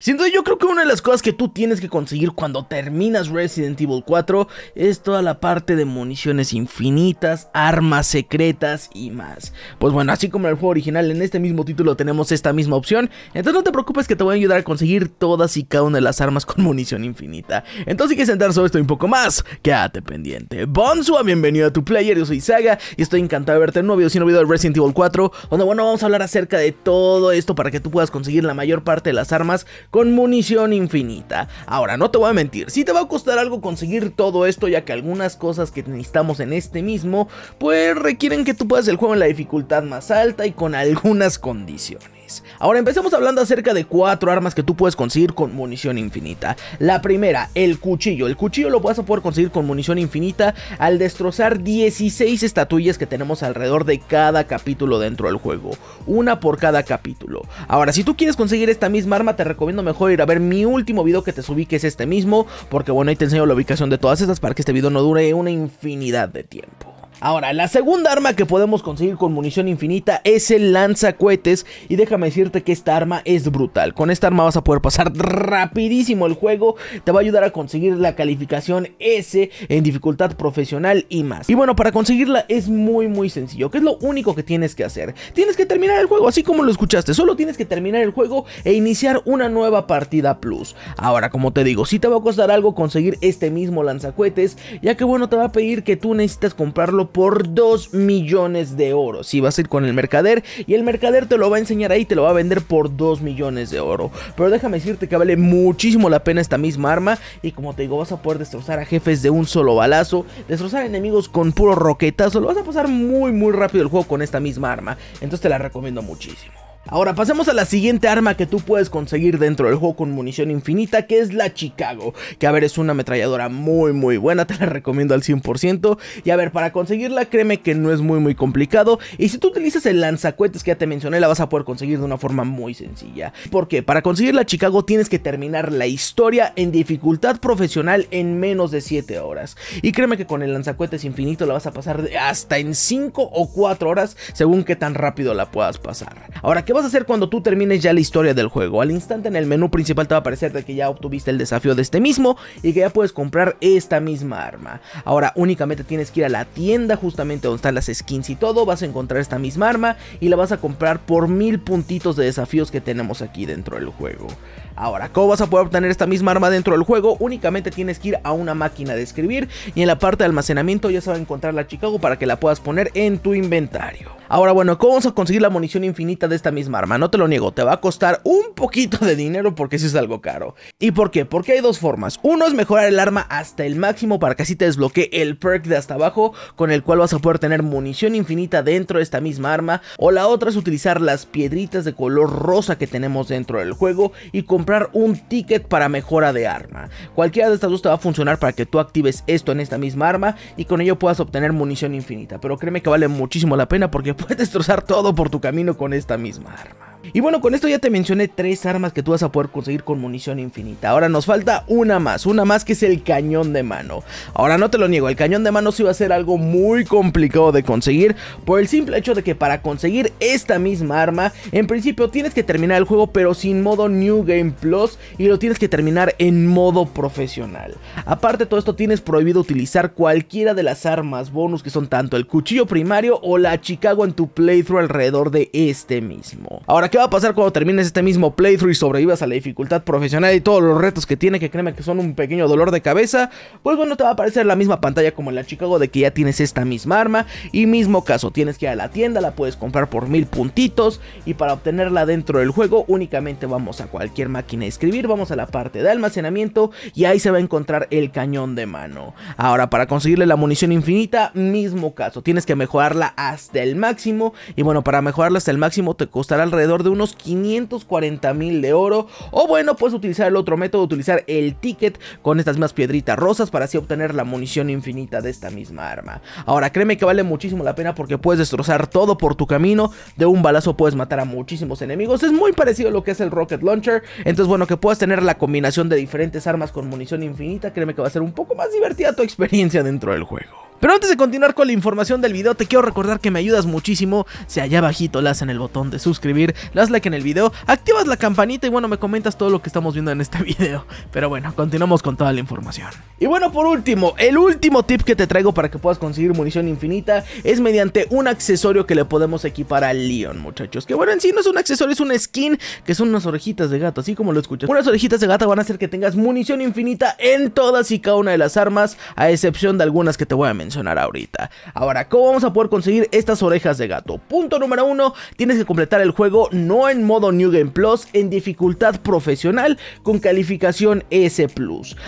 Sin yo creo que una de las cosas que tú tienes que conseguir cuando terminas Resident Evil 4 es toda la parte de municiones infinitas, armas secretas y más. Pues bueno, así como en el juego original, en este mismo título tenemos esta misma opción, entonces no te preocupes que te voy a ayudar a conseguir todas y cada una de las armas con munición infinita. Entonces si quieres entrar sobre esto un poco más, quédate pendiente. Bonsua, bienvenido a tu player, yo soy Saga y estoy encantado de verte en un nuevo video, sin video de Resident Evil 4, donde bueno, vamos a hablar acerca de todo esto para que tú puedas conseguir la mayor parte de las armas con munición infinita. Ahora, no te voy a mentir, si sí te va a costar algo conseguir todo esto, ya que algunas cosas que necesitamos en este mismo, pues requieren que tú puedas el juego en la dificultad más alta y con algunas condiciones. Ahora empecemos hablando acerca de cuatro armas que tú puedes conseguir con munición infinita. La primera, el cuchillo. El cuchillo lo vas a poder conseguir con munición infinita al destrozar 16 estatuillas que tenemos alrededor de cada capítulo dentro del juego. Una por cada capítulo. Ahora, si tú quieres conseguir esta misma arma, te recomiendo mejor ir a ver mi último video que te subí, que es este mismo, porque bueno, ahí te enseño la ubicación de todas estas para que este video no dure una infinidad de tiempo. Ahora, la segunda arma que podemos conseguir con munición infinita es el lanzacohetes y déjame decirte que esta arma es brutal. Con esta arma vas a poder pasar rapidísimo el juego, te va a ayudar a conseguir la calificación S en dificultad profesional y más. Y bueno, para conseguirla es muy muy sencillo, que es lo único que tienes que hacer. Tienes que terminar el juego, así como lo escuchaste, solo tienes que terminar el juego e iniciar una nueva partida plus. Ahora, como te digo, si te va a costar algo conseguir este mismo lanzacohetes, ya que bueno, te va a pedir que tú necesitas comprarlo por 2 millones de oro. Si vas a ir con el mercader y el mercader te lo va a enseñar ahí, te lo va a vender por 2 millones de oro. Pero déjame decirte que vale muchísimo la pena esta misma arma y como te digo, vas a poder destrozar a jefes de un solo balazo, destrozar enemigos con puro roquetazo, lo vas a pasar muy muy rápido el juego con esta misma arma. Entonces te la recomiendo muchísimo. Ahora pasemos a la siguiente arma que tú puedes conseguir dentro del juego con munición infinita, que es la Chicago, que a ver es una ametralladora muy muy buena, te la recomiendo al 100%, y a ver, para conseguirla créeme que no es muy muy complicado, y si tú utilizas el lanzacuetes que ya te mencioné, la vas a poder conseguir de una forma muy sencilla. Porque Para conseguir la Chicago tienes que terminar la historia en dificultad profesional en menos de 7 horas, y créeme que con el lanzacuetes infinito la vas a pasar hasta en 5 o 4 horas, según qué tan rápido la puedas pasar. Ahora, ¿qué vas a hacer cuando tú termines ya la historia del juego. Al instante en el menú principal te va a aparecer de que ya obtuviste el desafío de este mismo y que ya puedes comprar esta misma arma. Ahora únicamente tienes que ir a la tienda justamente donde están las skins y todo, vas a encontrar esta misma arma y la vas a comprar por mil puntitos de desafíos que tenemos aquí dentro del juego. Ahora, ¿cómo vas a poder obtener esta misma arma dentro del juego? Únicamente tienes que ir a una máquina de escribir y en la parte de almacenamiento ya se va a encontrar la Chicago para que la puedas poner en tu inventario. Ahora bueno, ¿cómo vamos a conseguir la munición infinita de esta misma arma, no te lo niego, te va a costar un poquito de dinero porque si es algo caro. ¿Y por qué? Porque hay dos formas. Uno es mejorar el arma hasta el máximo para que así te desbloquee el perk de hasta abajo con el cual vas a poder tener munición infinita dentro de esta misma arma. O la otra es utilizar las piedritas de color rosa que tenemos dentro del juego y comprar un ticket para mejora de arma. Cualquiera de estas dos te va a funcionar para que tú actives esto en esta misma arma y con ello puedas obtener munición infinita. Pero créeme que vale muchísimo la pena porque puedes destrozar todo por tu camino con esta misma arma. Y bueno, con esto ya te mencioné tres armas que tú vas a poder conseguir con munición infinita. Ahora nos falta una más, una más que es el cañón de mano. Ahora no te lo niego, el cañón de mano sí va a ser algo muy complicado de conseguir por el simple hecho de que para conseguir esta misma arma, en principio tienes que terminar el juego pero sin modo New Game Plus y lo tienes que terminar en modo profesional. Aparte de todo esto tienes prohibido utilizar cualquiera de las armas bonus que son tanto el cuchillo primario o la Chicago en tu playthrough alrededor de este mismo. Ahora ¿qué va a pasar cuando termines este mismo playthrough y sobrevivas a la dificultad profesional y todos los retos que tiene, que créeme que son un pequeño dolor de cabeza? Pues bueno, te va a aparecer la misma pantalla como en la Chicago de que ya tienes esta misma arma y mismo caso, tienes que ir a la tienda, la puedes comprar por mil puntitos y para obtenerla dentro del juego únicamente vamos a cualquier máquina de escribir, vamos a la parte de almacenamiento y ahí se va a encontrar el cañón de mano. Ahora, para conseguirle la munición infinita, mismo caso, tienes que mejorarla hasta el máximo y bueno, para mejorarla hasta el máximo te costará alrededor de unos 540 mil de oro. O bueno, puedes utilizar el otro método, utilizar el ticket con estas mismas piedritas rosas para así obtener la munición infinita de esta misma arma. Ahora, créeme que vale muchísimo la pena porque puedes destrozar todo por tu camino. De un balazo puedes matar a muchísimos enemigos. Es muy parecido a lo que es el Rocket Launcher. Entonces, bueno, que puedas tener la combinación de diferentes armas con munición infinita, créeme que va a ser un poco más divertida tu experiencia dentro del juego. Pero antes de continuar con la información del video, te quiero recordar que me ayudas muchísimo si allá abajito las en el botón de suscribir, las like en el video, activas la campanita y bueno, me comentas todo lo que estamos viendo en este video. Pero bueno, continuamos con toda la información. Y bueno, por último, el último tip que te traigo para que puedas conseguir munición infinita es mediante un accesorio que le podemos equipar a Leon, muchachos. Que bueno, en sí no es un accesorio, es un skin que son unas orejitas de gato, así como lo escuchas. Unas orejitas de gato van a hacer que tengas munición infinita en todas y cada una de las armas, a excepción de algunas que te voy a mencionar ahorita. Ahora, ¿cómo vamos a poder conseguir estas orejas de gato? Punto número uno, tienes que completar el juego no en modo New Game Plus, en dificultad profesional con calificación S+.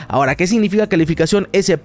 Ahora, ¿qué significa calificación S+,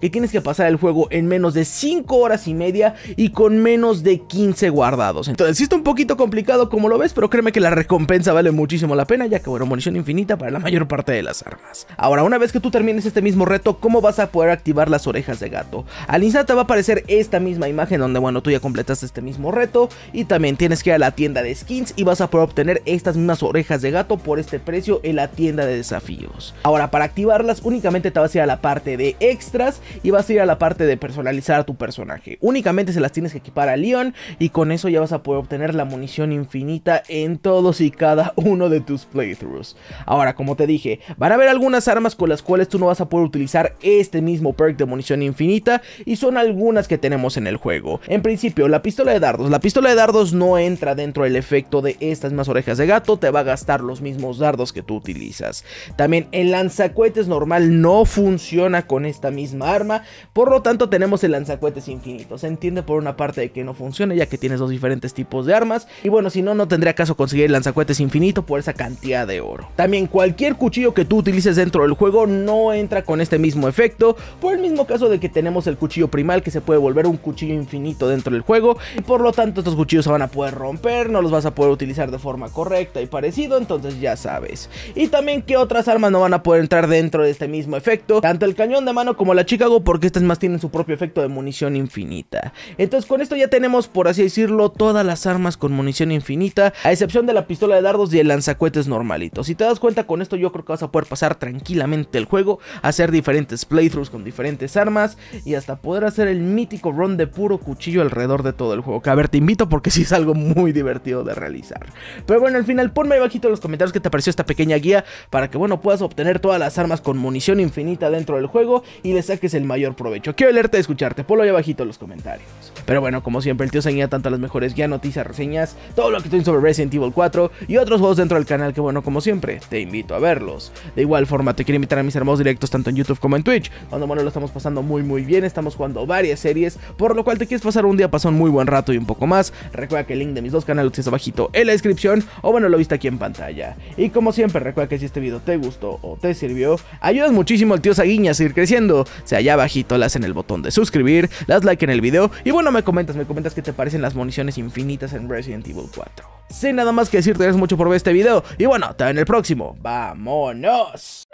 que tienes que pasar el juego en menos de 5 horas y media y con menos de 15 guardados. Entonces, sí está un poquito complicado como lo ves, pero créeme que la recompensa vale muchísimo la pena, ya que bueno, munición infinita para la mayor parte de las armas. Ahora, una vez que tú termines este mismo reto, ¿cómo vas a poder activar las orejas de gato? Al instante va a aparecer esta misma imagen donde, bueno, tú ya completaste este mismo reto y también tienes que ir a la tienda de skins y vas a poder obtener estas mismas orejas de gato por este precio en la tienda de desafíos. Ahora, para activarlas únicamente te vas a ir a la parte de extras y vas a ir a la parte de personalizar a tu personaje. Únicamente se las tienes que equipar a Leon y con eso ya vas a poder obtener la munición infinita en todos y cada uno de tus playthroughs. Ahora, como te dije, van a haber algunas armas con las cuales tú no vas a poder utilizar este mismo perk de munición infinita y son algunas que tenemos en el juego. En principio, la pistola de dardos. La pistola de dardos no entra dentro del efecto de estas más orejas de gato, te va a gastar los mismos dardos que tú utilizas. También el lanzacuetes normal no funciona con esta misma arma, por lo tanto tenemos el lanzacuetes infinito. Se entiende por una parte de que no funciona ya que tienes dos diferentes tipos de armas y bueno, si no, no tendría caso conseguir el lanzacuetes infinito por esa cantidad de oro. También cualquier cuchillo que tú utilices dentro del juego no entra con este mismo efecto, por el mismo caso de que tenemos el cuchillo primal que se puede volver un cuchillo infinito dentro del juego. Y por lo tanto estos cuchillos se van a poder romper, no los vas a poder utilizar de forma correcta y parecido, entonces ya sabes. Y también que otras armas no van a poder entrar dentro de este mismo efecto, tanto el cañón de mano como la Chicago, porque estas más tienen su propio efecto de munición infinita. Entonces con esto ya tenemos, por así decirlo, todas las armas con munición infinita, a excepción de la pistola de dardos y el lanzacuetes normalito. Si te das cuenta con esto yo creo que vas a poder pasar tranquilamente el juego, hacer diferentes playthroughs con diferentes armas y hasta poder hacer el mítico run de puro cuchillo alrededor de todo el juego. Que a ver, te invito porque sí es algo muy divertido de realizar. Pero bueno, al final ponme ahí bajito en los comentarios Que te pareció esta pequeña guía para que bueno puedas obtener todas las armas con munición infinita dentro del juego y le saques el mayor provecho. Quiero leerte y escucharte, ponlo ahí bajito en los comentarios. Pero bueno, como siempre, el tío se tanto las mejores guías, noticias, reseñas, todo lo que estoy sobre Resident Evil 4 y otros juegos dentro del canal que bueno, como siempre, te invito a verlos. De igual forma, te quiero invitar a mis hermosos directos tanto en YouTube como en Twitch, Cuando bueno, lo estamos pasando muy muy bien, estamos jugando varias series, por lo cual te quieres pasar un día, paso un muy buen rato y un poco más. Recuerda que el link de mis dos canales está abajito en la descripción, o bueno, lo viste aquí en pantalla. Y como siempre, recuerda que si este video te gustó o te sirvió, ayudas muchísimo al tío Saguinha a seguir creciendo. O sea, allá abajito las en el botón de suscribir, las like en el video, y bueno, me comentas, me comentas que te parecen las municiones infinitas en Resident Evil 4. Sin nada más que decirte, gracias mucho por ver este video, y bueno, te en el próximo. ¡Vámonos!